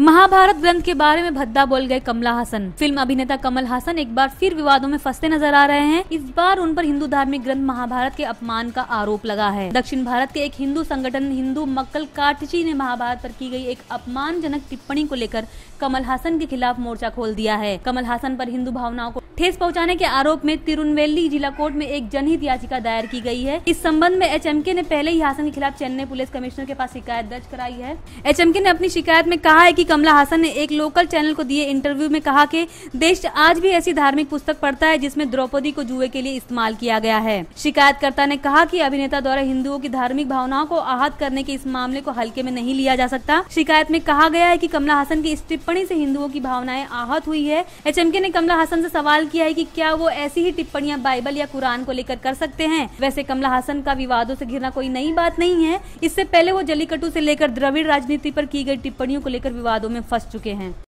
महाभारत ग्रंथ के बारे में भद्दा बोल गए कमला हासन फिल्म अभिनेता कमल हासन एक बार फिर विवादों में फंसते नजर आ रहे हैं इस बार उन पर हिंदू धार्मिक ग्रंथ महाभारत के अपमान का आरोप लगा है दक्षिण भारत के एक हिंदू संगठन हिंदू मक्कल काटची ने महाभारत पर की गई एक अपमानजनक टिप्पणी को लेकर कमल हासन के खिलाफ मोर्चा खोल दिया है कमल हासन पर हिंदू भावनाओं को ठेस पहुंचाने के आरोप में तिरुनवेली जिला कोर्ट में एक जनहित याचिका दायर की गई है इस संबंध में एचएमके ने पहले ही हासन के खिलाफ चेन्नई पुलिस कमिश्नर के पास शिकायत दर्ज कराई है एचएमके ने अपनी शिकायत में कहा है कि कमला हासन ने एक लोकल चैनल को दिए इंटरव्यू में कहा कि देश आज भी ऐसी धार्मिक पुस्तक पढ़ता है जिसमे द्रौपदी को जुए के लिए इस्तेमाल किया गया है शिकायतकर्ता ने कहा की अभिनेता द्वारा हिंदुओं की धार्मिक भावनाओं को आहत करने के इस मामले को हल्के में नहीं लिया जा सकता शिकायत में कहा गया है की कमला हासन की इस टिप्पणी ऐसी हिंदुओं की भावनाएं आहत हुई है एच ने कमला हासन ऐसी सवाल सवाल किया है कि क्या वो ऐसी ही टिप्पणियां बाइबल या कुरान को लेकर कर सकते हैं वैसे कमला हासन का विवादों से घिरना कोई नई बात नहीं है इससे पहले वो जलीकटू से लेकर द्रविड़ राजनीति पर की गई टिप्पणियों को लेकर विवादों में फंस चुके हैं